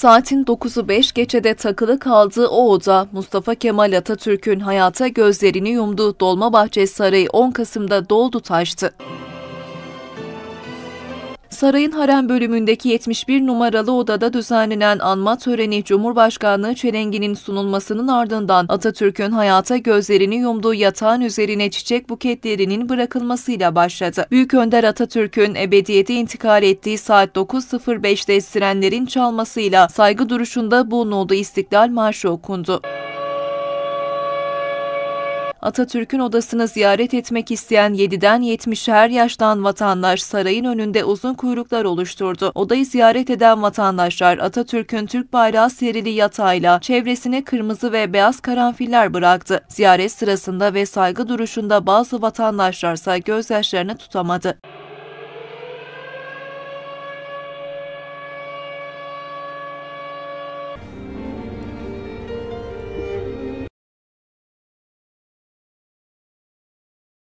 Saatin 9'u 5 geçede takılı kaldığı o oda Mustafa Kemal Atatürk'ün hayata gözlerini yumdu. Dolmabahçe Sarayı 10 Kasım'da doldu taştı. Sarayın harem bölümündeki 71 numaralı odada düzenlenen anma töreni Cumhurbaşkanlığı çelenginin sunulmasının ardından Atatürk'ün hayata gözlerini yumduğu yatağın üzerine çiçek buketlerinin bırakılmasıyla başladı. Büyük Önder Atatürk'ün ebediyete intikal ettiği saat 9.05'te sirenlerin çalmasıyla saygı duruşunda bulunulduğu İstiklal Marşı okundu. Atatürk'ün odasını ziyaret etmek isteyen 7'den 70'e her yaştan vatandaş sarayın önünde uzun kuyruklar oluşturdu. Odayı ziyaret eden vatandaşlar Atatürk'ün Türk bayrağı serili yatağıyla çevresine kırmızı ve beyaz karanfiller bıraktı. Ziyaret sırasında ve saygı duruşunda bazı vatandaşlarsa gözyaşlarını tutamadı.